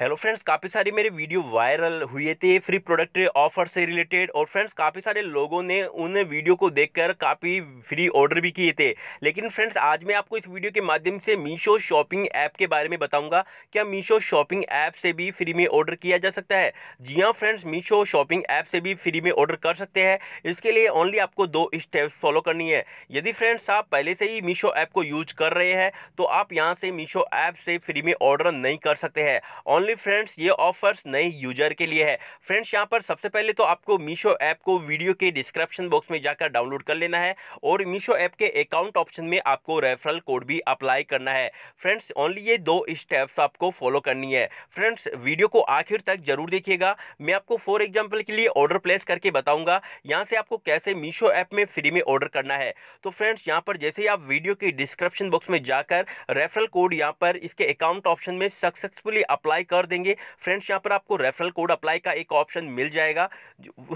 hello friends काफ़ी सारी मेरे वीडियो वायरल हुए थे फ्री प्रोडक्ट ऑफर से रिलेटेड और फ्रेंड्स काफ़ी सारे लोगों ने उन वीडियो को देखकर काफ़ी फ्री ऑर्डर भी किए थे लेकिन फ्रेंड्स आज मैं आपको इस वीडियो के माध्यम से मीशो शॉपिंग ऐप के बारे में बताऊंगा क्या मीशो शॉपिंग ऐप से भी फ्री में ऑर्डर किया जा सकता है जी हाँ फ्रेंड्स मीशो शॉपिंग ऐप से भी फ्री में ऑर्डर कर सकते हैं इसके लिए ओनली आपको दो स्टेप्स फॉलो करनी है यदि फ्रेंड्स आप पहले से ही मीशो ऐप को यूज कर रहे हैं तो आप यहाँ से मीशो ऐप से फ्री में ऑर्डर नहीं कर सकते हैं ऑनली ओनली फ्रेंड्स ये ऑफर्स नए यूजर के लिए है फ्रेंड्स यहाँ पर सबसे पहले तो आपको मीशो ऐप को वीडियो के डिस्क्रिप्शन बॉक्स में जाकर डाउनलोड कर लेना है और मीशो ऐप के अकाउंट ऑप्शन में आपको रेफरल कोड भी अप्लाई करना है फ्रेंड्स ओनली ये दो स्टेप्स आपको फॉलो करनी है फ्रेंड्स वीडियो को आखिर तक जरूर देखिएगा मैं आपको फॉर एग्जाम्पल के लिए ऑर्डर प्लेस करके बताऊंगा यहाँ से आपको कैसे मीशो ऐप में फ्री में ऑर्डर करना है तो फ्रेंड्स यहाँ पर जैसे ही आप वीडियो के डिस्क्रिप्शन बॉक्स में जाकर रेफरल कोड यहाँ पर इसके अकाउंट ऑप्शन में सक्सेसफुली अप्लाई कर कर देंगे फ्रेंड्स यहाँ पर आपको रेफरल कोड अप्लाई का एक ऑप्शन मिल जाएगा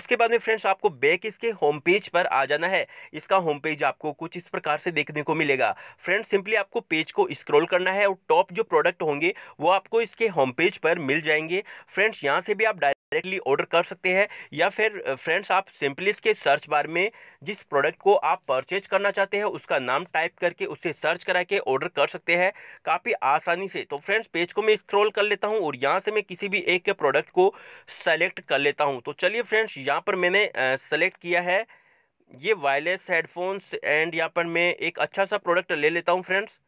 उसके बाद में फ्रेंड्स आपको बैक इसके होम पेज पर आ जाना है इसका होम पेज आपको कुछ इस प्रकार से देखने को मिलेगा फ्रेंड्स सिंपली आपको पेज को स्क्रोल करना है और टॉप जो प्रोडक्ट होंगे वो आपको इसके होम पेज पर मिल जाएंगे फ्रेंड्स यहाँ से भी आप डायरेक्टली ऑर्डर कर सकते हैं या फिर फ्रेंड्स आप सिंपली इसके सर्च बार में जिस प्रोडक्ट को आप परचेज करना चाहते हैं उसका नाम टाइप करके उसे सर्च करा के ऑर्डर कर सकते हैं काफ़ी आसानी से तो फ्रेंड्स पेज को मैं स्क्रॉल कर लेता हूँ और यहाँ से मैं किसी भी एक के प्रोडक्ट को सेलेक्ट कर लेता हूँ तो चलिए फ्रेंड्स यहाँ पर मैंने सेलेक्ट किया है ये वायरलेस हेडफोन्स एंड यहाँ पर मैं एक अच्छा सा प्रोडक्ट ले लेता हूँ फ्रेंड्स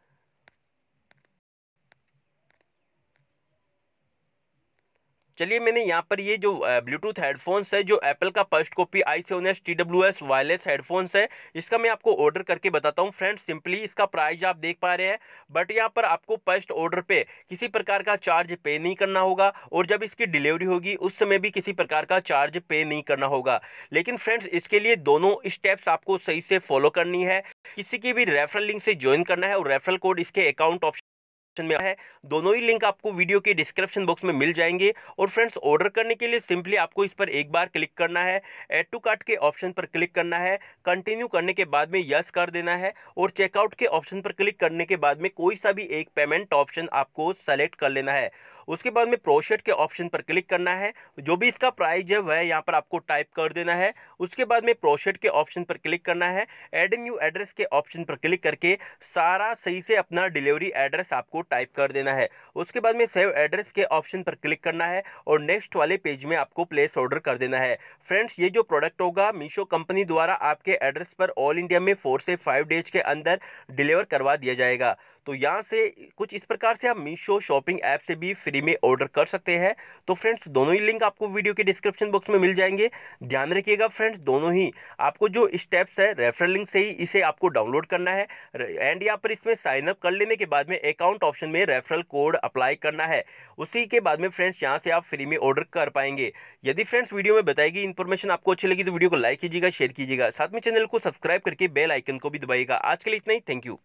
चलिए मैंने यहाँ पर ये जो ब्लूटूथ हेडफोन्स है जो एप्पल का first copy I seven S T W S wireless headphones है इसका मैं आपको ऑर्डर करके बताता हूँ फ्रेंड्स सिंपली इसका प्राइस आप देख पा रहे हैं बट यहाँ पर आपको फर्स्ट ऑर्डर पे किसी प्रकार का चार्ज पे नहीं करना होगा और जब इसकी डिलीवरी होगी उस समय भी किसी प्रकार का चार्ज पे नहीं करना होगा लेकिन फ्रेंड्स इसके लिए दोनों स्टेप्स आपको सही से फॉलो करनी है किसी की भी रेफरल लिंक से ज्वाइन करना है और रेफरल कोड इसके अकाउंट ऑप्शन डिस्क्रिप्शन में है दोनों ही लिंक आपको वीडियो के डिस्क्रिप्शन बॉक्स में मिल जाएंगे और फ्रेंड्स ऑर्डर करने के लिए सिंपली आपको इस पर एक बार क्लिक करना है एड टू कार्ट के ऑप्शन पर क्लिक करना है कंटिन्यू करने के बाद में यस कर देना है और चेकआउट के ऑप्शन पर क्लिक करने के बाद में कोई सा भी एक पेमेंट ऑप्शन आपको सेलेक्ट कर लेना है उसके बाद में प्रोशेट के ऑप्शन पर क्लिक करना है जो भी इसका प्राइज है वह यहाँ पर आपको टाइप कर देना है उसके बाद में प्रोशेट के ऑप्शन पर क्लिक करना है एड न्यू एड्रेस के ऑप्शन पर क्लिक करके सारा सही से अपना डिलीवरी एड्रेस आपको टाइप कर देना है उसके बाद में सेव एड्रेस के ऑप्शन पर क्लिक करना है और नेक्स्ट वाले पेज में आपको प्लेस ऑर्डर कर देना है फ्रेंड्स ये जो प्रोडक्ट होगा मीशो कंपनी द्वारा आपके एड्रेस पर ऑल इंडिया में फोर से फाइव डेज के अंदर डिलीवर करवा दिया जाएगा तो यहाँ से कुछ इस प्रकार से आप मीशो शॉपिंग ऐप से भी फ्री में ऑर्डर कर सकते हैं तो फ्रेंड्स दोनों ही लिंक आपको वीडियो के डिस्क्रिप्शन बॉक्स में मिल जाएंगे ध्यान रखिएगा फ्रेंड्स दोनों ही आपको जो स्टेप्स है रेफरल लिंक से ही इसे आपको डाउनलोड करना है एंड यहाँ पर इसमें साइनअप कर लेने के बाद में अकाउंट ऑप्शन में रेफरल कोड अप्लाई करना है उसी के बाद में फ्रेंड्स यहाँ से आप फ्री में ऑर्डर कर पाएंगे यदि फ्रेंड्स वीडियो में बताएगी इन्फॉर्मेशन आपको अच्छी लगी तो वीडियो को लाइक कीजिएगा शेयर कीजिएगा साथ में चैनल को सब्सक्राइब करके बेल आइकन को भी दबाइएगा आज के लिए इतना ही थैंक यू